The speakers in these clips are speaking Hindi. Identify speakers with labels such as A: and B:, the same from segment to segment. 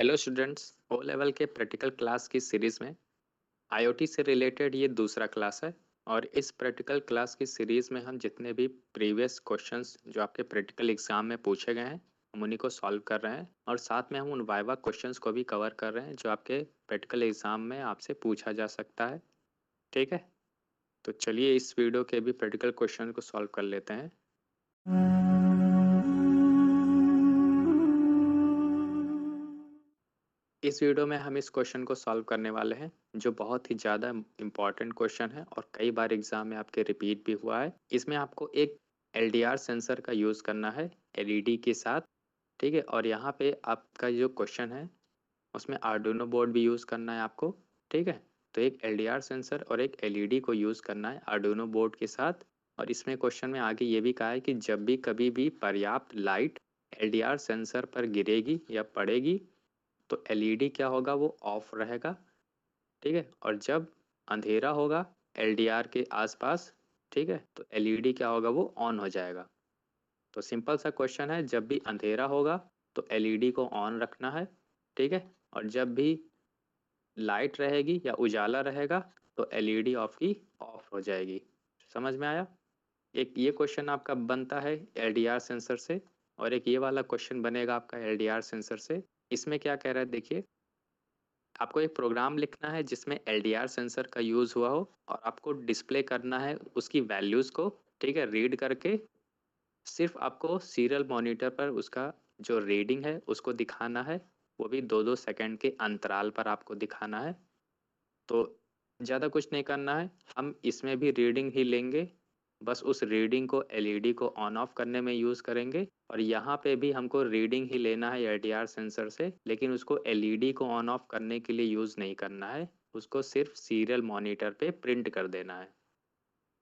A: हेलो स्टूडेंट्स ओ लेवल के प्रैक्टिकल क्लास की सीरीज़ में आईओटी से रिलेटेड ये दूसरा क्लास है और इस प्रैक्टिकल क्लास की सीरीज़ में हम जितने भी प्रीवियस क्वेश्चंस जो आपके प्रैक्टिकल एग्जाम में पूछे गए हैं हम उन्हीं को सॉल्व कर रहे हैं और साथ में हम उन वाइवा क्वेश्चंस को भी कवर कर रहे हैं जो आपके प्रैक्टिकल एग्जाम में आपसे पूछा जा सकता है ठीक है तो चलिए इस वीडियो के भी प्रैक्टिकल क्वेश्चन को सॉल्व कर लेते हैं इस वीडियो में हम इस क्वेश्चन को सॉल्व करने वाले हैं जो बहुत ही ज़्यादा इम्पॉर्टेंट क्वेश्चन है और कई बार एग्जाम में आपके रिपीट भी हुआ है इसमें आपको एक एल सेंसर का यूज़ करना है एल के साथ ठीक है और यहाँ पे आपका जो क्वेश्चन है उसमें आर्डोनो बोर्ड भी यूज़ करना है आपको ठीक है तो एक एल सेंसर और एक एल को यूज़ करना है आर्डोनो बोर्ड के साथ और इसमें क्वेश्चन में आगे ये भी कहा है कि जब भी कभी भी पर्याप्त लाइट एल सेंसर पर गिरेगी या पड़ेगी तो एलईडी e क्या होगा वो ऑफ रहेगा ठीक है और जब अंधेरा होगा एलडीआर के आसपास ठीक है तो एलईडी e क्या होगा वो ऑन हो जाएगा तो सिंपल सा क्वेश्चन है जब भी अंधेरा होगा तो एलईडी e को ऑन रखना है ठीक है और जब भी लाइट रहेगी या उजाला रहेगा तो एलईडी ऑफ की ऑफ हो जाएगी समझ में आया एक ये क्वेश्चन आपका बनता है एलडीआर सेंसर से और एक ये वाला क्वेश्चन बनेगा आपका एलडीआर सेंसर से इसमें क्या कह रहा है देखिए आपको एक प्रोग्राम लिखना है जिसमें एल सेंसर का यूज़ हुआ हो और आपको डिस्प्ले करना है उसकी वैल्यूज़ को ठीक है रीड करके सिर्फ आपको सीरियल मॉनिटर पर उसका जो रीडिंग है उसको दिखाना है वो भी दो दो सेकंड के अंतराल पर आपको दिखाना है तो ज़्यादा कुछ नहीं करना है हम इसमें भी रीडिंग ही लेंगे बस उस रीडिंग को एलईडी e को ऑन ऑफ करने में यूज़ करेंगे और यहाँ पे भी हमको रीडिंग ही लेना है एल सेंसर से लेकिन उसको एलईडी e को ऑन ऑफ करने के लिए यूज़ नहीं करना है उसको सिर्फ सीरियल मॉनिटर पे प्रिंट कर देना है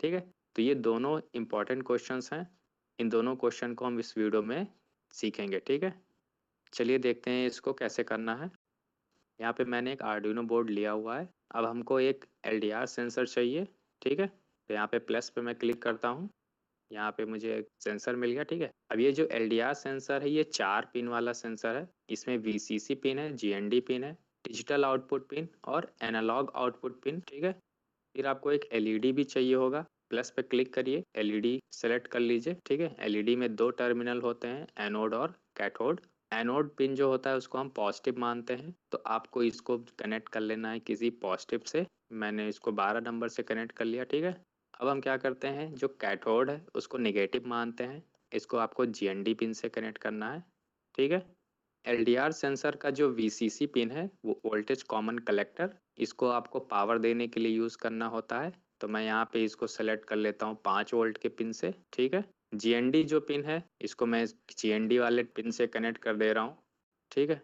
A: ठीक है तो ये दोनों इम्पॉर्टेंट क्वेश्चन हैं इन दोनों क्वेश्चन को हम इस वीडियो में सीखेंगे ठीक है चलिए देखते हैं इसको कैसे करना है यहाँ पे मैंने एक आर्डिनो बोर्ड लिया हुआ है अब हमको एक एल सेंसर चाहिए ठीक है तो यहाँ पे प्लस पे मैं क्लिक करता हूँ यहाँ पे मुझे एक सेंसर मिल गया ठीक है अब ये जो एल सेंसर है ये चार पिन वाला सेंसर है इसमें वी पिन है जी पिन है डिजिटल आउटपुट पिन और एनालॉग आउटपुट पिन ठीक है फिर आपको एक एलईडी e भी चाहिए होगा प्लस पे क्लिक करिए एलईडी सेलेक्ट e कर लीजिए ठीक है एलईडी e में दो टर्मिनल होते हैं एनोड और कैथोड एनोड पिन जो होता है उसको हम पॉजिटिव मानते हैं तो आपको इसको कनेक्ट कर लेना है किसी पॉजिटिव से मैंने इसको बारह नंबर से कनेक्ट कर लिया ठीक है अब हम क्या करते हैं जो कैथोड है उसको निगेटिव मानते हैं इसको आपको जी पिन से कनेक्ट करना है ठीक है एल सेंसर का जो वी पिन है वो वोल्टेज कॉमन कलेक्टर इसको आपको पावर देने के लिए यूज़ करना होता है तो मैं यहाँ पे इसको सेलेक्ट कर लेता हूँ पाँच वोल्ट के पिन से ठीक है जी जो पिन है इसको मैं जी वाले पिन से कनेक्ट कर दे रहा हूँ ठीक है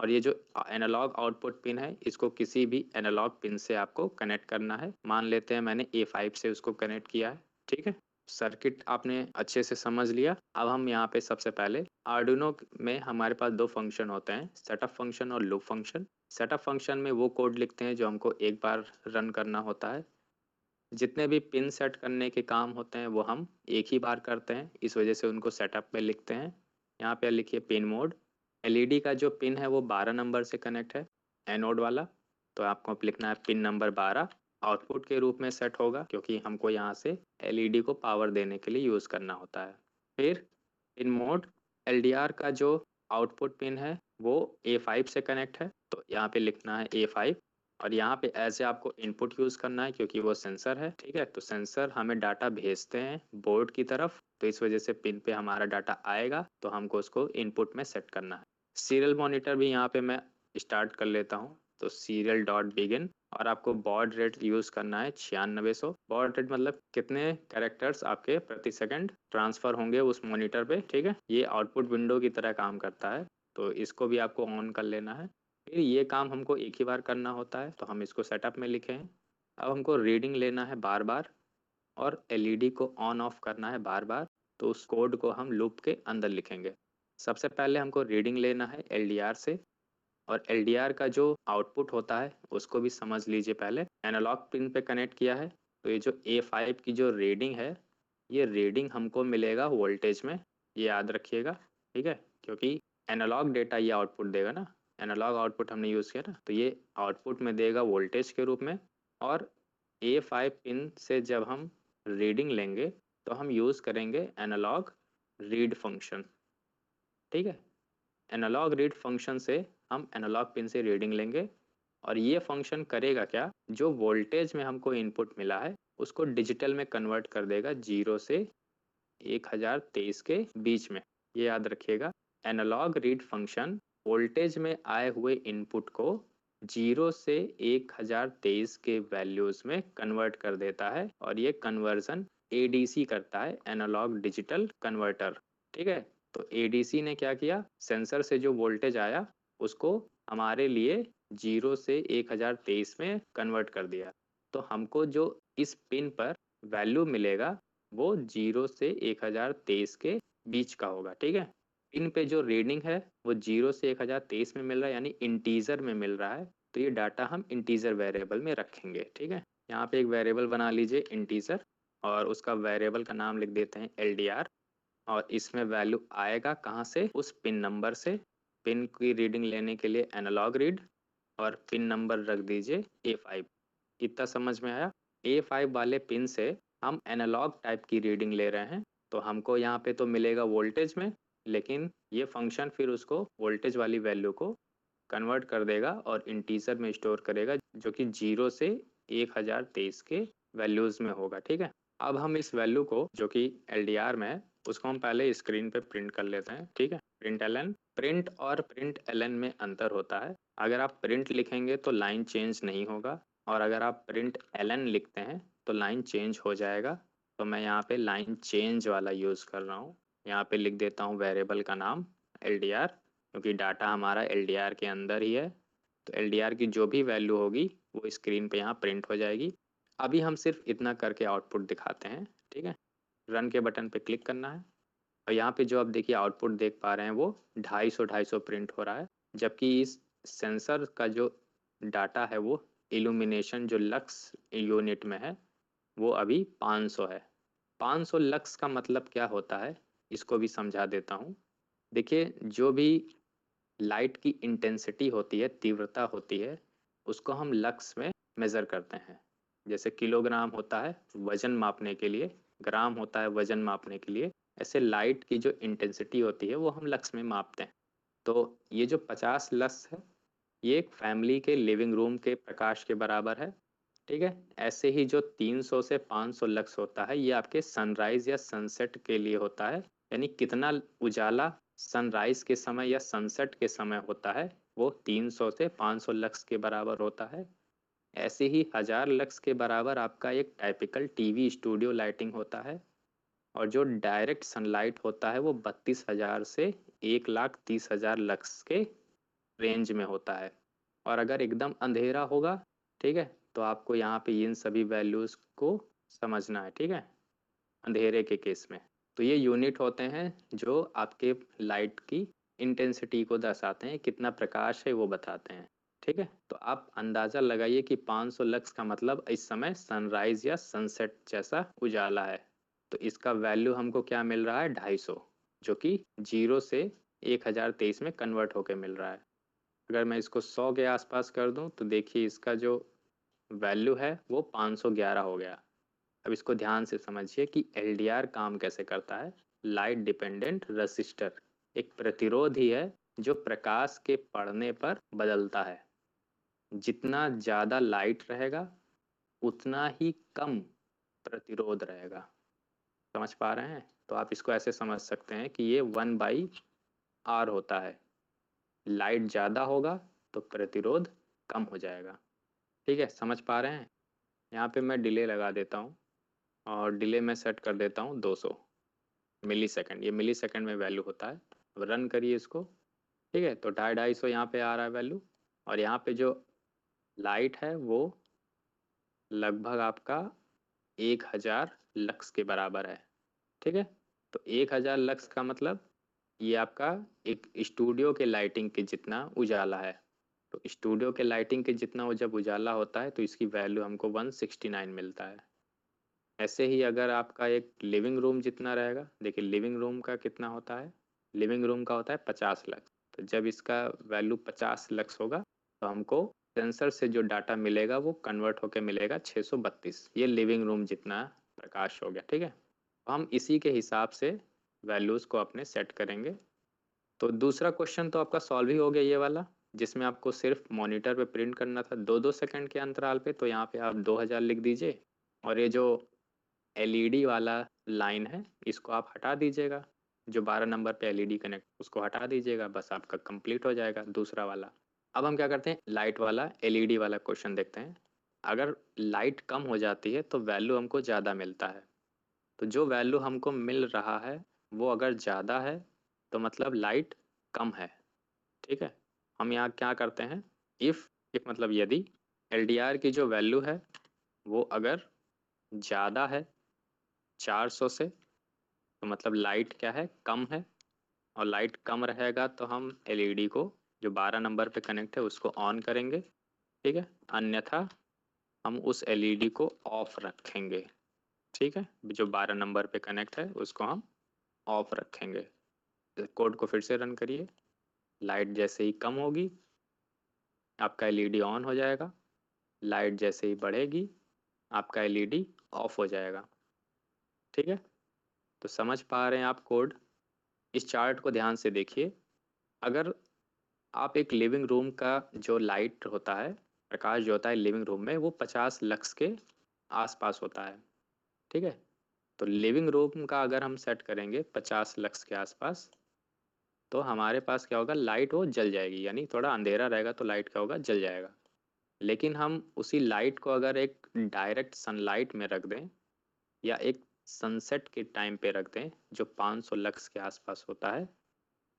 A: और ये जो एनालॉग आउटपुट पिन है इसको किसी भी एनालॉग पिन से आपको कनेक्ट करना है मान लेते हैं मैंने ए फाइव से उसको कनेक्ट किया है ठीक है सर्किट आपने अच्छे से समझ लिया अब हम यहाँ पे सबसे पहले आर्डुनो में हमारे पास दो फंक्शन होते हैं सेटअप फंक्शन और लूप फंक्शन सेटअप फंक्शन में वो कोड लिखते हैं जो हमको एक बार रन करना होता है जितने भी पिन सेट करने के काम होते हैं वो हम एक ही बार करते हैं इस वजह से उनको सेटअप में लिखते हैं यहाँ पे लिखिए पिन मोड एलईडी का जो पिन है वो 12 नंबर से कनेक्ट है एनोड वाला तो आपको लिखना है पिन नंबर 12 आउटपुट के रूप में सेट होगा क्योंकि हमको यहाँ से एलईडी को पावर देने के लिए यूज़ करना होता है फिर पिन मोड एलडीआर का जो आउटपुट पिन है वो फाइव से कनेक्ट है तो यहाँ पे लिखना है फाइव और यहाँ पे ऐसे आपको इनपुट यूज़ करना है क्योंकि वो सेंसर है ठीक है तो सेंसर हमें डाटा भेजते हैं बोर्ड की तरफ तो इस वजह से पिन पे हमारा डाटा आएगा तो हमको उसको इनपुट में सेट करना है सीरियल मॉनिटर भी यहाँ पे मैं स्टार्ट कर लेता हूँ तो सीरियल डॉट बिगिन और आपको बॉड रेट यूज करना है छियानबे सौ बॉड रेट मतलब कितने कैरेक्टर्स आपके प्रति सेकंड ट्रांसफर होंगे उस मॉनिटर पे ठीक है ये आउटपुट विंडो की तरह काम करता है तो इसको भी आपको ऑन कर लेना है फिर ये काम हमको एक ही बार करना होता है तो हम इसको सेटअप में लिखे हैं अब हमको रीडिंग लेना है बार बार और एलईडी को ऑन ऑफ करना है बार बार तो उस कोड को हम लूप के अंदर लिखेंगे सबसे पहले हमको रीडिंग लेना है एल से और एल का जो आउटपुट होता है उसको भी समझ लीजिए पहले एनालॉग पिन पे कनेक्ट किया है तो ये जो ए फाइव की जो रीडिंग है ये रीडिंग हमको मिलेगा वोल्टेज में ये याद रखिएगा ठीक है क्योंकि एनालॉग डेटा ये आउटपुट देगा ना एनालॉग आउटपुट हमने यूज़ किया ना तो ये आउटपुट में देगा वोल्टेज के रूप में और ए फाइव पिन से जब हम रीडिंग लेंगे तो हम यूज़ करेंगे एनालॉग रीड फंक्शन ठीक है एनालॉग रीड फंक्शन से हम एनालॉग पिन से रीडिंग लेंगे और ये फंक्शन करेगा क्या जो वोल्टेज में हमको इनपुट मिला है उसको डिजिटल में कन्वर्ट कर देगा जीरो से एक हजार तेईस के बीच में ये याद रखिएगा एनालॉग रीड फंक्शन वोल्टेज में आए हुए इनपुट को जीरो से एक हजार तेईस के वैल्यूज में कन्वर्ट कर देता है और ये कन्वर्जन एडीसी करता है एनालॉग डिजिटल कन्वर्टर ठीक है तो एडीसी ने क्या किया सेंसर से जो वोल्टेज आया उसको हमारे लिए जीरो से एक हज़ार तेईस में कन्वर्ट कर दिया तो हमको जो इस पिन पर वैल्यू मिलेगा वो जीरो से एक हज़ार तेईस के बीच का होगा ठीक है पिन पे जो रीडिंग है वो जीरो से एक हज़ार तेईस में मिल रहा है यानी इंटीजर में मिल रहा है तो ये डाटा हम इंटीजर वेरिएबल में रखेंगे ठीक है यहाँ पे एक वेरिएबल बना लीजिए इंटीजर और उसका वेरिएबल का नाम लिख देते हैं एल और इसमें वैल्यू आएगा कहाँ से उस पिन नंबर से पिन की रीडिंग लेने के लिए एनालॉग रीड और पिन नंबर रख दीजिए ए फाइव इतना समझ में आया ए फाइव वाले पिन से हम एनालॉग टाइप की रीडिंग ले रहे हैं तो हमको यहाँ पे तो मिलेगा वोल्टेज में लेकिन ये फंक्शन फिर उसको वोल्टेज वाली वैल्यू को कन्वर्ट कर देगा और इंटीजर में स्टोर करेगा जो कि जीरो से एक हज़ार तेईस के वैल्यूज़ में होगा ठीक है अब हम इस वैल्यू को जो कि एल में उसको हम पहले स्क्रीन पे प्रिंट कर लेते हैं ठीक है प्रिंट एल प्रिंट और प्रिंट एल में अंतर होता है अगर आप प्रिंट लिखेंगे तो लाइन चेंज नहीं होगा और अगर आप प्रिंट एल लिखते हैं तो लाइन चेंज हो जाएगा तो मैं यहाँ पे लाइन चेंज वाला यूज़ कर रहा हूँ यहाँ पे लिख देता हूँ वेरिएबल का नाम एल क्योंकि डाटा हमारा एल के अंदर ही है तो एल की जो भी वैल्यू होगी वो स्क्रीन पे यहाँ प्रिंट हो जाएगी अभी हम सिर्फ इतना करके आउटपुट दिखाते हैं ठीक है रन के बटन पे क्लिक करना है और यहाँ पे जो आप देखिए आउटपुट देख पा रहे हैं वो ढाई सौ ढाई सौ प्रिंट हो रहा है जबकि इस सेंसर का जो डाटा है वो इल्यूमिनेशन जो लक्स यूनिट में है वो अभी 500 है 500 लक्स का मतलब क्या होता है इसको भी समझा देता हूँ देखिए जो भी लाइट की इंटेंसिटी होती है तीव्रता होती है उसको हम लक्स में मेज़र करते हैं जैसे किलोग्राम होता है वजन मापने के लिए ग्राम होता है वजन मापने के लिए ऐसे लाइट की जो इंटेंसिटी होती है वो हम लक्स में मापते हैं तो ये जो पचास लक्स है ये एक फैमिली के लिविंग रूम के प्रकाश के बराबर है ठीक है ऐसे ही जो 300 से 500 लक्स होता है ये आपके सनराइज या सनसेट के लिए होता है यानी कितना उजाला सनराइज के समय या सनसेट के समय होता है वो 300 से 500 लक्स के बराबर होता है ऐसे ही हजार लक्स के बराबर आपका एक टाइपिकल टीवी स्टूडियो लाइटिंग होता है और जो डायरेक्ट सनलाइट होता है वो बत्तीस हजार से एक लाख तीस हजार लक्स के रेंज में होता है और अगर एकदम अंधेरा होगा ठीक है तो आपको यहाँ पे इन सभी वैल्यूज़ को समझना है ठीक है अंधेरे के केस में तो ये यूनिट होते हैं जो आपके लाइट की इंटेंसिटी को दर्शाते हैं कितना प्रकाश है वो बताते हैं ठीक है तो आप अंदाजा लगाइए कि 500 लक्स का मतलब इस समय सनराइज या सनसेट जैसा उजाला है तो इसका वैल्यू हमको क्या मिल रहा है ढाई जो कि जीरो से एक में कन्वर्ट होकर मिल रहा है अगर मैं इसको 100 के आसपास कर दूं तो देखिए इसका जो वैल्यू है वो 511 हो गया अब इसको ध्यान से समझिए कि एल काम कैसे करता है लाइट डिपेंडेंट रसिस्टर एक प्रतिरोध ही है जो प्रकाश के पड़ने पर बदलता है जितना ज्यादा लाइट रहेगा उतना ही कम प्रतिरोध रहेगा समझ पा रहे हैं तो आप इसको ऐसे समझ सकते हैं कि ये वन बाई आर होता है लाइट ज़्यादा होगा तो प्रतिरोध कम हो जाएगा ठीक है समझ पा रहे हैं यहाँ पे मैं डिले लगा देता हूँ और डिले मैं सेट कर देता हूँ 200 मिली सेकेंड ये मिली सेकेंड में वैल्यू होता है अब रन करिए इसको ठीक है तो ढाई ढाई सौ यहाँ पे आ रहा है वैल्यू और यहाँ पे जो लाइट है वो लगभग आपका एक हजार लक्स के बराबर है ठीक है तो एक हजार लक्स का मतलब ये आपका एक स्टूडियो के लाइटिंग के जितना उजाला है तो स्टूडियो के लाइटिंग के जितना जब उजाला होता है तो इसकी वैल्यू हमको 169 मिलता है ऐसे ही अगर आपका एक लिविंग रूम जितना रहेगा देखिए लिविंग रूम का कितना होता है लिविंग रूम का होता है पचास लक्स तो जब इसका वैल्यू पचास लक्स होगा तो हमको सेंसर से जो डाटा मिलेगा वो कन्वर्ट होके मिलेगा 632 ये लिविंग रूम जितना प्रकाश हो गया ठीक है तो हम इसी के हिसाब से वैल्यूज़ को अपने सेट करेंगे तो दूसरा क्वेश्चन तो आपका सॉल्व ही हो गया ये वाला जिसमें आपको सिर्फ मॉनिटर पे प्रिंट करना था दो दो सेकंड के अंतराल पे तो यहाँ पे आप 2000 लिख दीजिए और ये जो एलईडी वाला लाइन है इसको आप हटा दीजिएगा जो 12 नंबर पे एलईडी कनेक्ट उसको हटा दीजिएगा बस आपका कंप्लीट हो जाएगा दूसरा वाला अब हम क्या करते हैं लाइट वाला एलईडी e वाला क्वेश्चन देखते हैं अगर लाइट कम हो जाती है तो वैल्यू हमको ज़्यादा मिलता है तो जो वैल्यू हमको मिल रहा है वो अगर ज़्यादा है तो मतलब लाइट कम है ठीक है हम यहाँ क्या करते हैं इफ़ इफ मतलब यदि एल की जो वैल्यू है वो अगर ज़्यादा है 400 से तो मतलब लाइट क्या है कम है और लाइट कम रहेगा तो हम एलईडी e को जो 12 नंबर पे कनेक्ट है उसको ऑन करेंगे ठीक है अन्यथा हम उस एलईडी e को ऑफ रखेंगे ठीक है जो 12 नंबर पे कनेक्ट है उसको हम ऑफ रखेंगे कोड तो को फिर से रन करिए लाइट जैसे ही कम होगी आपका एलईडी ऑन e हो जाएगा लाइट जैसे ही बढ़ेगी आपका एलईडी ऑफ e हो जाएगा ठीक है तो समझ पा रहे हैं आप कोड इस चार्ट को ध्यान से देखिए अगर आप एक लिविंग रूम का जो लाइट होता है प्रकाश जो होता है लिविंग रूम में वो पचास लक्स के आसपास होता है ठीक है तो लिविंग रूम का अगर हम सेट करेंगे पचास लक्स के आसपास तो हमारे पास क्या होगा लाइट वो जल जाएगी यानी थोड़ा अंधेरा रहेगा तो लाइट क्या होगा जल जाएगा लेकिन हम उसी लाइट को अगर एक डायरेक्ट सनलाइट में रख दें या एक सनसेट के टाइम पे रख दें जो 500 लक्स के आसपास होता है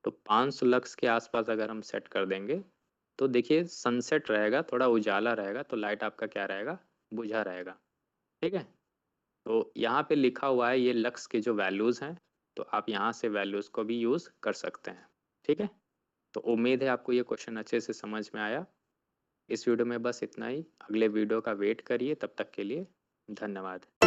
A: तो 500 लक्स के आसपास अगर हम सेट कर देंगे तो देखिए सनसेट रहेगा थोड़ा उजाला रहेगा तो लाइट आपका क्या रहेगा बुझा रहेगा ठीक है तो यहाँ पे लिखा हुआ है ये लक्स के जो वैल्यूज़ हैं तो आप यहाँ से वैल्यूज़ को भी यूज़ कर सकते हैं ठीक है तो उम्मीद है आपको ये क्वेश्चन अच्छे से समझ में आया इस वीडियो में बस इतना ही अगले वीडियो का वेट करिए तब तक के लिए धन्यवाद